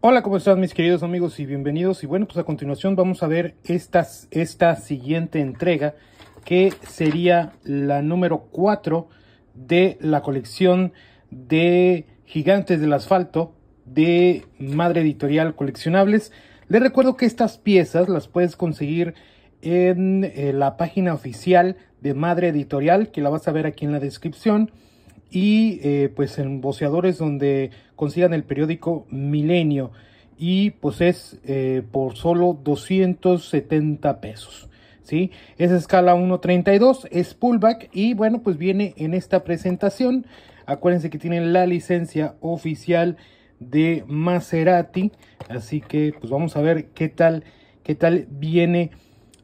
Hola, ¿cómo están mis queridos amigos y bienvenidos? Y bueno, pues a continuación vamos a ver esta, esta siguiente entrega que sería la número 4 de la colección de Gigantes del Asfalto de Madre Editorial Coleccionables. Les recuerdo que estas piezas las puedes conseguir en eh, la página oficial de Madre Editorial, que la vas a ver aquí en la descripción y eh, pues en Voceadores donde consigan el periódico Milenio y pues es eh, por solo 270 pesos. ¿Sí? Es escala 1.32, es pullback y bueno, pues viene en esta presentación. Acuérdense que tienen la licencia oficial de Maserati, así que pues vamos a ver qué tal, qué tal viene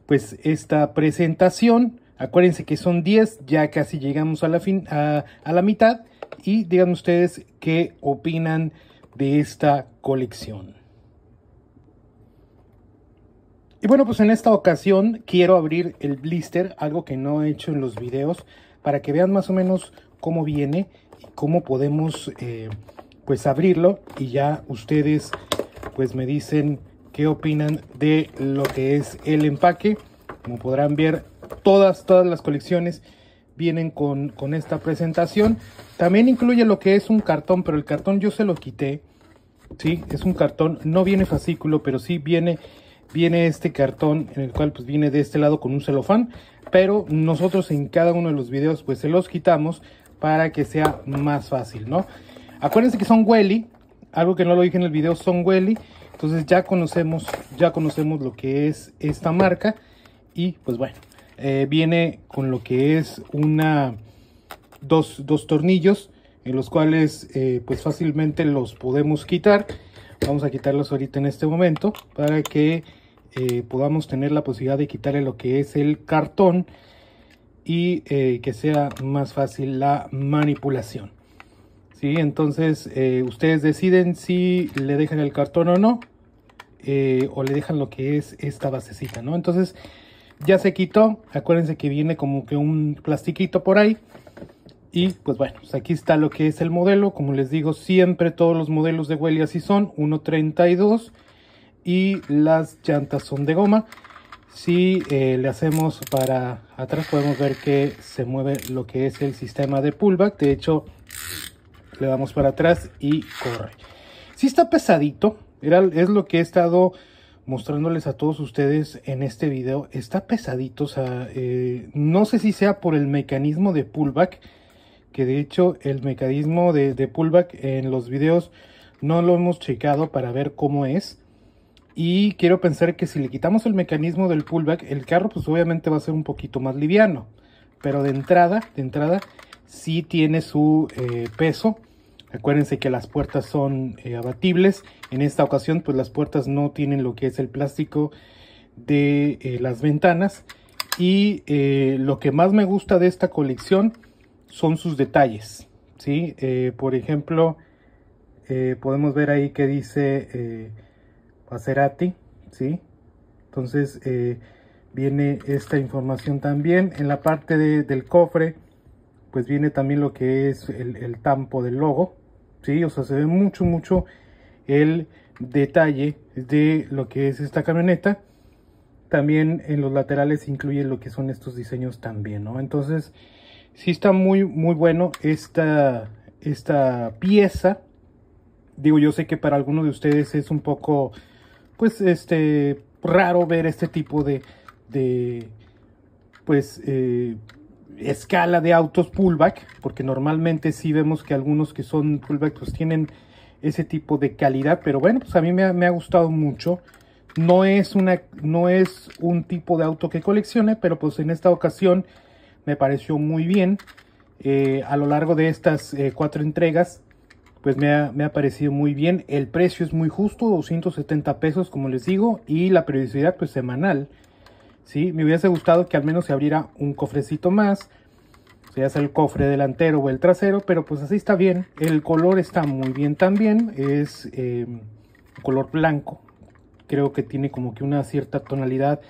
pues esta presentación. Acuérdense que son 10, ya casi llegamos a la, a, la mitad. Y digan ustedes qué opinan de esta colección. Y bueno, pues en esta ocasión quiero abrir el blister, algo que no he hecho en los videos, para que vean más o menos cómo viene y cómo podemos eh, pues abrirlo. Y ya ustedes pues me dicen qué opinan de lo que es el empaque. Como podrán ver, todas, todas las colecciones vienen con, esta presentación. También incluye lo que es un cartón, pero el cartón yo se lo quité. Sí, es un cartón, no viene fascículo, pero sí viene, viene este cartón en el cual pues viene de este lado con un celofán. Pero nosotros en cada uno de los videos pues se los quitamos para que sea más fácil, ¿no? Acuérdense que son welly, algo que no lo dije en el video, son welly. Entonces ya conocemos, ya conocemos lo que es esta marca y pues bueno, eh, viene con lo que es una dos, dos tornillos en los cuales eh, pues fácilmente los podemos quitar vamos a quitarlos ahorita en este momento para que eh, podamos tener la posibilidad de quitarle lo que es el cartón y que sea más fácil la manipulación ¿Sí? entonces ustedes deciden si le dejan el cartón o no o le dejan lo que es esta basecita ¿no? entonces ya se quitó. Acuérdense que viene como que un plastiquito por ahí. Y pues bueno, pues aquí está lo que es el modelo. Como les digo, siempre todos los modelos de Welly así son. 1.32 y las llantas son de goma. Si eh, le hacemos para atrás podemos ver que se mueve lo que es el sistema de pullback. De hecho, le damos para atrás y corre. Si sí está pesadito, es lo que he estado mostrándoles a todos ustedes en este video está pesadito, o sea, eh, no sé si sea por el mecanismo de pullback, que de hecho el mecanismo de, pullback en los videos no lo hemos checado para ver cómo es. Y quiero pensar que si le quitamos el mecanismo del pullback, el carro pues obviamente va a ser un poquito más liviano. Pero de entrada, de entrada, sí tiene su eh, peso. Acuérdense que las puertas son eh, abatibles. En esta ocasión, pues las puertas no tienen lo que es el plástico de eh, las ventanas. Y eh, lo que más me gusta de esta colección son sus detalles. ¿sí? por ejemplo, podemos ver ahí que dice Pacerati, ¿sí? Entonces viene esta información también. En la parte del cofre pues viene también lo que es el, el, tampo del logo ¿sí? O sea, se ve mucho, mucho el detalle de lo que es esta camioneta. También en los laterales incluye lo que son estos diseños también, ¿no? Entonces, sí está muy, muy bueno esta, esta pieza. Digo, yo sé que para algunos de ustedes es un poco, pues, este, raro ver este tipo de, de pues, eh, escala de autos pullback, porque normalmente si vemos que algunos que son pullback pues tienen ese tipo de calidad, pero bueno, pues a mí me ha, gustado mucho. No es, una, no es un tipo de auto que coleccione, pero pues en esta ocasión me pareció muy bien. Eh, a lo largo de estas eh, cuatro entregas, pues me ha, me ha, parecido muy bien. El precio es muy justo, 270 pesos como les digo, y la periodicidad pues semanal. ¿sí? Me hubiese gustado que al menos se abriera un cofrecito más. se sea, el cofre delantero o el trasero, pero pues así está bien. El color está muy bien también. Es em, color blanco. Creo que tiene como que una cierta tonalidad.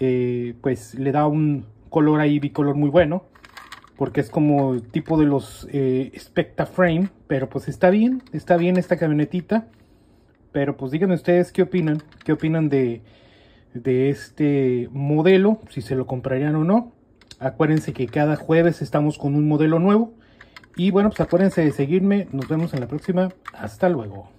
Eh, pues le da un color ahí bicolor muy bueno. Porque es como tipo de los eh, Frame. Pero pues está bien. Está bien esta camionetita. Pero pues díganme ustedes qué opinan. ¿Qué opinan de de este modelo, si se lo comprarían o no. Acuérdense que cada jueves estamos con un modelo nuevo. Y bueno, pues acuérdense de seguirme. Nos vemos en la próxima. Hasta luego.